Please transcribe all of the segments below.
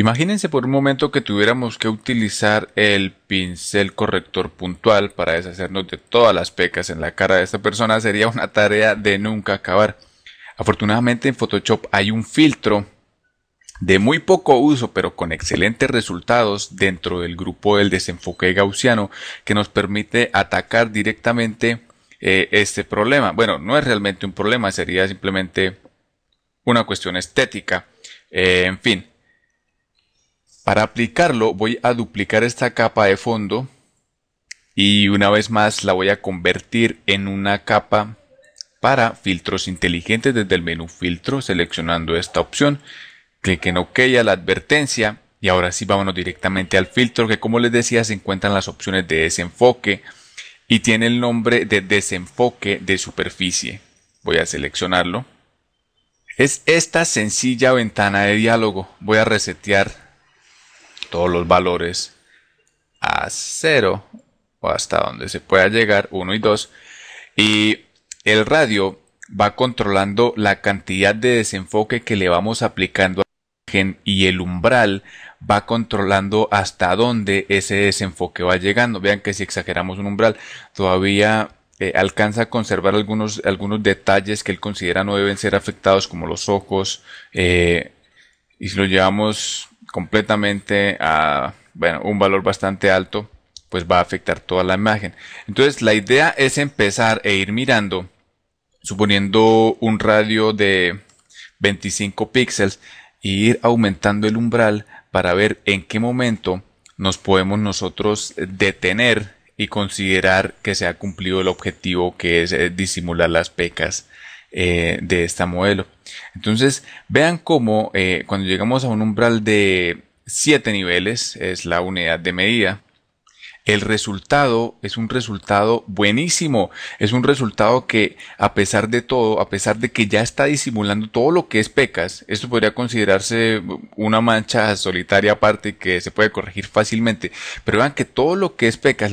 Imagínense por un momento que tuviéramos que utilizar el pincel corrector puntual para deshacernos de todas las pecas en la cara de esta persona sería una tarea de nunca acabar. Afortunadamente en Photoshop hay un filtro de muy poco uso pero con excelentes resultados dentro del grupo del desenfoque gaussiano que nos permite atacar directamente eh, este problema. Bueno, no es realmente un problema, sería simplemente una cuestión estética. Eh, en fin, para aplicarlo voy a duplicar esta capa de fondo y una vez más la voy a convertir en una capa para filtros inteligentes desde el menú filtro seleccionando esta opción. Clic en OK a la advertencia y ahora sí vámonos directamente al filtro que como les decía se encuentran las opciones de desenfoque y tiene el nombre de desenfoque de superficie. Voy a seleccionarlo. Es esta sencilla ventana de diálogo. Voy a resetear todos los valores a cero o hasta donde se pueda llegar 1 y 2 y el radio va controlando la cantidad de desenfoque que le vamos aplicando y el umbral va controlando hasta dónde ese desenfoque va llegando. Vean que si exageramos un umbral, todavía eh, alcanza a conservar algunos, algunos detalles que él considera no deben ser afectados, como los ojos. Eh, y si lo llevamos completamente a bueno, un valor bastante alto, pues va a afectar toda la imagen. Entonces la idea es empezar e ir mirando, suponiendo un radio de 25 píxeles, e ir aumentando el umbral para ver en qué momento nos podemos nosotros detener y considerar que se ha cumplido el objetivo que es eh, disimular las pecas eh, de esta modelo. Entonces, vean cómo eh, cuando llegamos a un umbral de 7 niveles, es la unidad de medida, el resultado es un resultado buenísimo, es un resultado que a pesar de todo, a pesar de que ya está disimulando todo lo que es pecas, esto podría considerarse una mancha solitaria aparte que se puede corregir fácilmente, pero vean que todo lo que es pecas,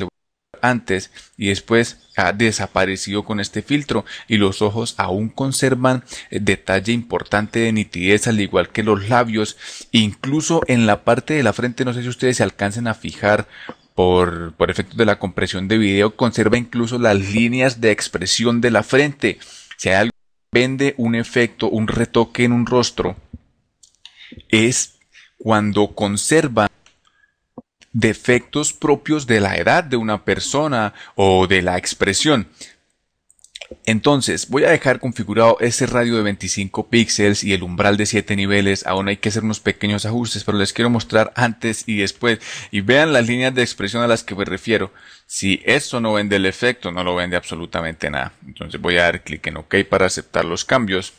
antes y después ha ah, desaparecido con este filtro y los ojos aún conservan eh, detalle importante de nitidez al igual que los labios incluso en la parte de la frente no sé si ustedes se alcancen a fijar por, por efectos de la compresión de video conserva incluso las líneas de expresión de la frente si hay algo que vende un efecto un retoque en un rostro es cuando conserva defectos propios de la edad de una persona o de la expresión. Entonces, voy a dejar configurado ese radio de 25 píxeles y el umbral de 7 niveles. Aún hay que hacer unos pequeños ajustes, pero les quiero mostrar antes y después. Y vean las líneas de expresión a las que me refiero. Si eso no vende el efecto, no lo vende absolutamente nada. Entonces voy a dar clic en OK para aceptar los cambios.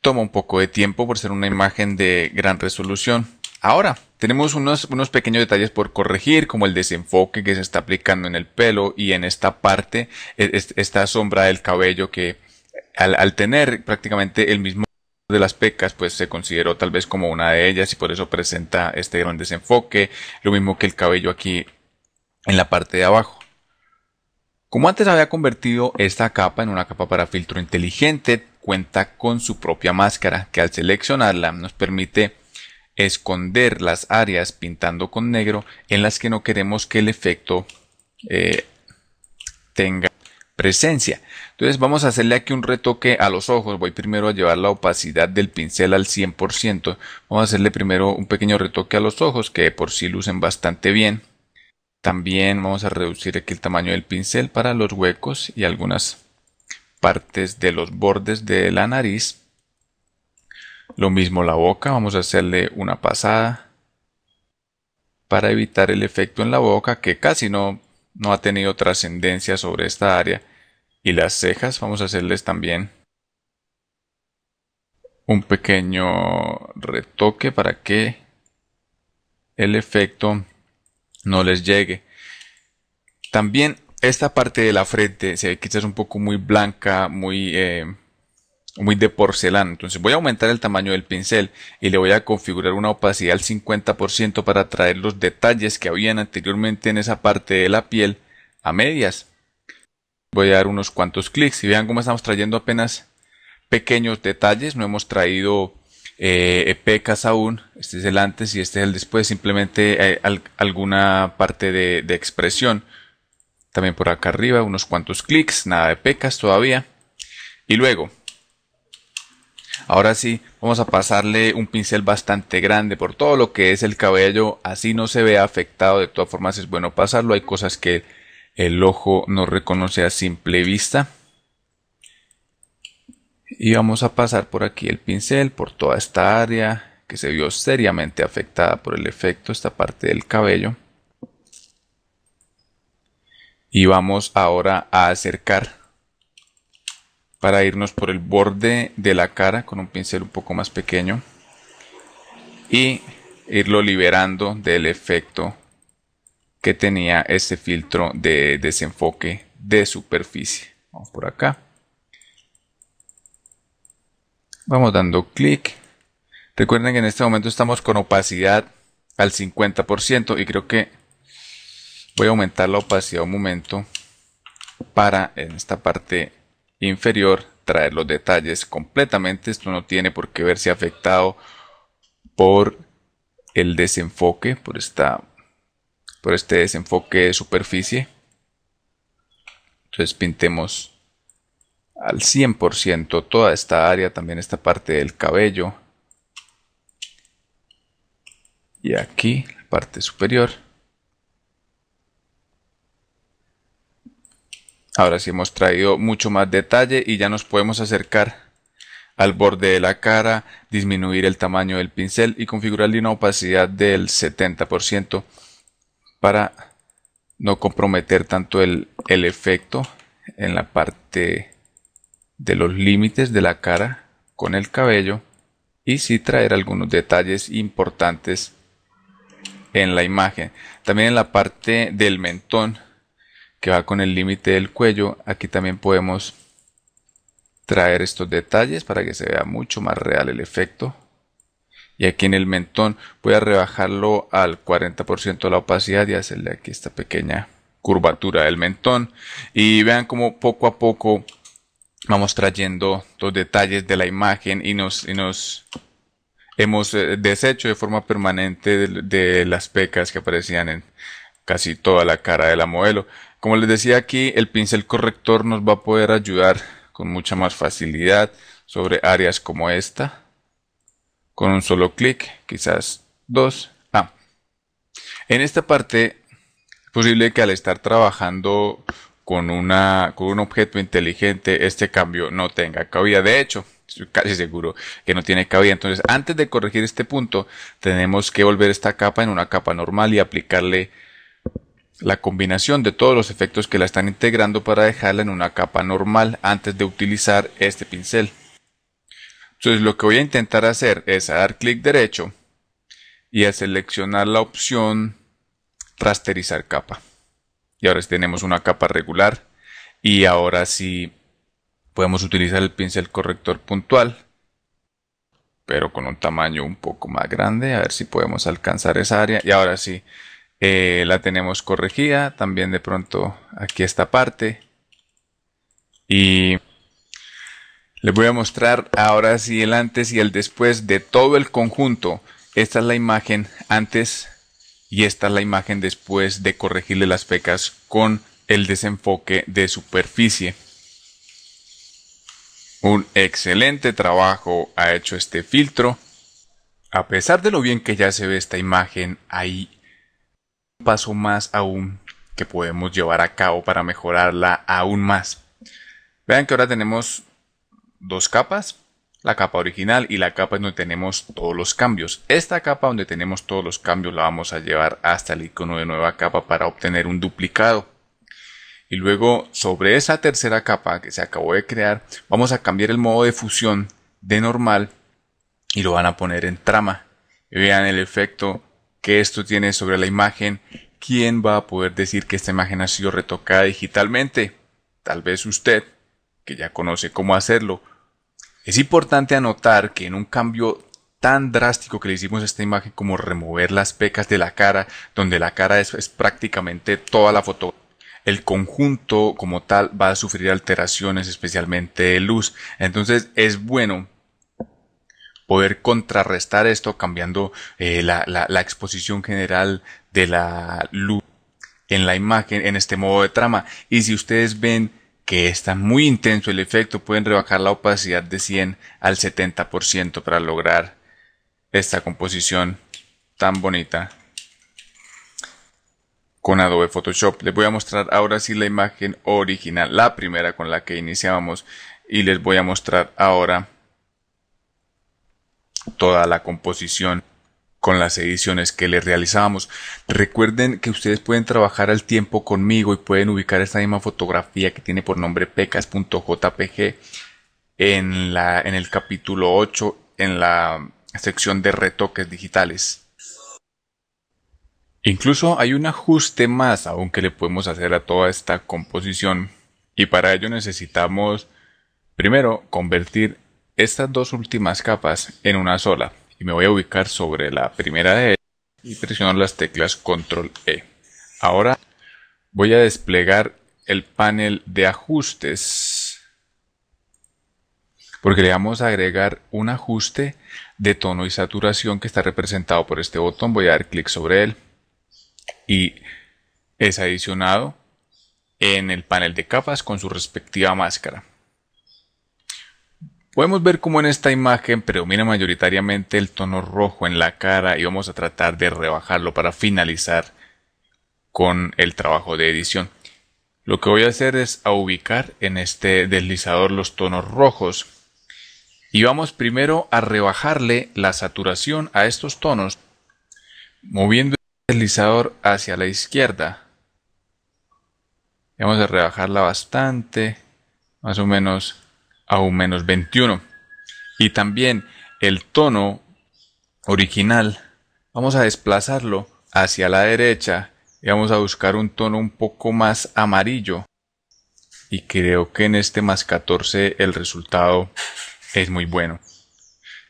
Toma un poco de tiempo por ser una imagen de gran resolución. Ahora, tenemos unos, pequeños detalles por corregir, como el desenfoque que se está aplicando en el pelo y en esta parte, e, esta sombra del cabello que al, al, tener prácticamente el mismo de las pecas, pues se consideró tal vez como una de ellas y por eso presenta este gran desenfoque, lo mismo que el cabello aquí en la parte de abajo. Como antes había convertido esta capa en una capa para filtro inteligente, cuenta con su propia máscara que al seleccionarla nos permite esconder las áreas pintando con negro en las que no queremos que el efecto eh, tenga presencia. Entonces vamos a hacerle aquí un retoque a los ojos. Voy primero a llevar la opacidad del pincel al 100%. Vamos a hacerle primero un pequeño retoque a los ojos que por sí lucen bastante bien. También vamos a reducir aquí el tamaño del pincel para los huecos y algunas partes de los bordes de la nariz. Lo mismo la boca, vamos a hacerle una pasada para evitar el efecto en la boca que casi no, no ha tenido trascendencia sobre esta área. Y las cejas vamos a hacerles también un pequeño retoque para que el efecto no les llegue. También esta parte de la frente se ve quizás un poco muy blanca, muy... Eh, muy de porcelana. Entonces voy a aumentar el tamaño del pincel y le voy a configurar una opacidad al 50% para traer los detalles que habían anteriormente en esa parte de la piel a medias. Voy a dar unos cuantos clics y vean cómo estamos trayendo apenas pequeños detalles. No hemos traído eh, pecas aún. Este es el antes y este es el después. Simplemente alguna parte de expresión. También por acá arriba unos cuantos clics. Nada de pecas todavía. Y luego Ahora sí, vamos a pasarle un pincel bastante grande por todo lo que es el cabello, así no se ve afectado, de todas formas es bueno pasarlo, hay cosas que el ojo no reconoce a simple vista. Y vamos a pasar por aquí el pincel, por toda esta área que se vio seriamente afectada por el efecto, esta parte del cabello. Y vamos ahora a acercar para irnos por el borde de la cara con un pincel un poco más pequeño y irlo liberando del efecto que tenía ese filtro de desenfoque de superficie. Vamos por acá. Vamos dando clic. Recuerden que en este momento estamos con opacidad al 50% y creo que voy a aumentar la opacidad un momento para en esta parte inferior traer los detalles completamente. Esto no tiene por qué verse afectado por el desenfoque, por, esta, por este desenfoque de superficie. Entonces pintemos al 100% toda esta área, también esta parte del cabello. Y aquí, la parte superior. Ahora sí hemos traído mucho más detalle y ya nos podemos acercar al borde de la cara, disminuir el tamaño del pincel y configurarle una opacidad del 70% para no comprometer tanto el, efecto en la parte de los límites de la cara con el cabello y sí traer algunos detalles importantes en la imagen. También en la parte del mentón que va con el límite del cuello. Aquí también podemos traer estos detalles para que se vea mucho más real el efecto. Y aquí en el mentón voy a rebajarlo al 40% de la opacidad y hacerle aquí esta pequeña curvatura del mentón. Y vean cómo poco a poco vamos trayendo los detalles de la imagen y nos, nos hemos eh, deshecho de forma permanente de, de las pecas que aparecían en casi toda la cara de la modelo. Como les decía aquí, el pincel corrector nos va a poder ayudar con mucha más facilidad sobre áreas como esta. Con un solo clic, quizás dos. Ah, en esta parte es posible que al estar trabajando con, una, con un objeto inteligente este cambio no tenga cabida. De hecho, estoy casi seguro que no tiene cabida. Entonces, antes de corregir este punto, tenemos que volver esta capa en una capa normal y aplicarle la combinación de todos los efectos que la están integrando para dejarla en una capa normal antes de utilizar este pincel. Entonces lo que voy a intentar hacer es dar clic derecho y a seleccionar la opción rasterizar capa. Y ahora tenemos una capa regular y ahora sí podemos utilizar el pincel corrector puntual pero con un tamaño un poco más grande a ver si podemos alcanzar esa área y ahora sí eh, la tenemos corregida, también de pronto aquí esta parte. Y les voy a mostrar ahora sí el antes y el después de todo el conjunto. Esta es la imagen antes y esta es la imagen después de corregirle las pecas con el desenfoque de superficie. Un excelente trabajo ha hecho este filtro. A pesar de lo bien que ya se ve esta imagen, ahí, paso más aún que podemos llevar a cabo para mejorarla aún más. Vean que ahora tenemos dos capas, la capa original y la capa donde tenemos todos los cambios. Esta capa donde tenemos todos los cambios la vamos a llevar hasta el icono de nueva capa para obtener un duplicado. Y luego sobre esa tercera capa que se acabó de crear vamos a cambiar el modo de fusión de normal y lo van a poner en trama. Vean el efecto que esto tiene sobre la imagen, ¿quién va a poder decir que esta imagen ha sido retocada digitalmente? Tal vez usted, que ya conoce cómo hacerlo. Es importante anotar que en un cambio tan drástico que le hicimos a esta imagen como remover las pecas de la cara, donde la cara es, es prácticamente toda la foto. El conjunto como tal va a sufrir alteraciones, especialmente de luz. Entonces es bueno poder contrarrestar esto cambiando eh, la, la exposición general de la luz en la imagen, en este modo de trama. Y si ustedes ven que está muy intenso el efecto, pueden rebajar la opacidad de 100 al 70% para lograr esta composición tan bonita con Adobe Photoshop. Les voy a mostrar ahora sí la imagen original, la primera con la que iniciábamos y les voy a mostrar ahora toda la composición con las ediciones que le realizamos Recuerden que ustedes pueden trabajar al tiempo conmigo y pueden ubicar esta misma fotografía que tiene por nombre pecas.jpg en, la, en el capítulo 8 en la sección de retoques digitales. Incluso hay un ajuste más aún que le podemos hacer a toda esta composición y para ello necesitamos primero convertir estas dos últimas capas en una sola y me voy a ubicar sobre la primera de ellas y presiono las teclas control E. Ahora voy a desplegar el panel de ajustes porque le vamos a agregar un ajuste de tono y saturación que está representado por este botón. Voy a dar clic sobre él y es adicionado en el panel de capas con su respectiva máscara. Podemos ver cómo en esta imagen predomina mayoritariamente el tono rojo en la cara y vamos a tratar de rebajarlo para finalizar con el trabajo de edición. Lo que voy a hacer es a ubicar en este deslizador los tonos rojos y vamos primero a rebajarle la saturación a estos tonos moviendo el deslizador hacia la izquierda. Vamos a rebajarla bastante, más o menos a un menos 21. Y también el tono original, vamos a desplazarlo hacia la derecha y vamos a buscar un tono un poco más amarillo. Y creo que en este más 14 el resultado es muy bueno.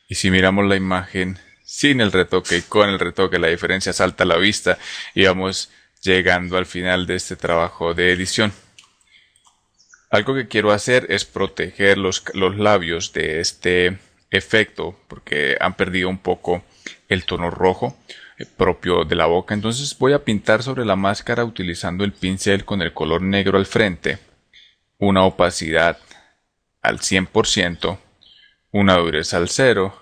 Y si miramos la imagen sin el retoque y con el retoque, la diferencia salta a la vista y vamos llegando al final de este trabajo de edición. Algo que quiero hacer es proteger los, labios de este efecto porque han perdido un poco el tono rojo eh, propio de la boca. Entonces voy a pintar sobre la máscara utilizando el pincel con el color negro al frente, una opacidad al 100%, una dureza al cero.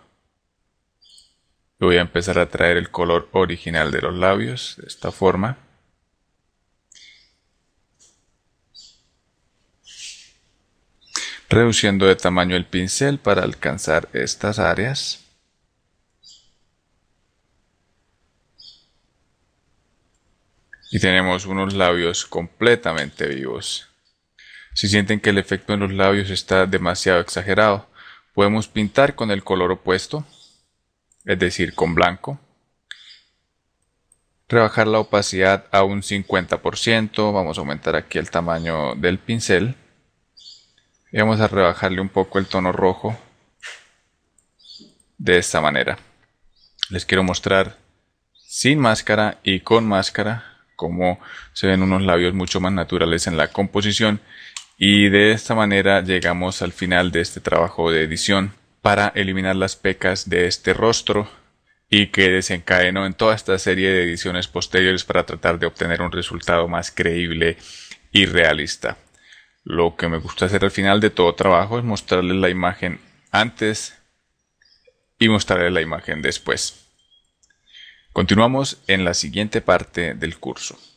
Voy a empezar a traer el color original de los labios de esta forma. reduciendo de tamaño el pincel para alcanzar estas áreas. Y tenemos unos labios completamente vivos. Si sienten que el efecto en los labios está demasiado exagerado, podemos pintar con el color opuesto, es decir, con blanco. Rebajar la opacidad a un 50%, vamos a aumentar aquí el tamaño del pincel y vamos a rebajarle un poco el tono rojo de esta manera. Les quiero mostrar sin máscara y con máscara cómo se ven unos labios mucho más naturales en la composición y de esta manera llegamos al final de este trabajo de edición para eliminar las pecas de este rostro y que desencadenó en toda esta serie de ediciones posteriores para tratar de obtener un resultado más creíble y realista. Lo que me gusta hacer al final de todo trabajo es mostrarles la imagen antes y mostrarles la imagen después. Continuamos en la siguiente parte del curso.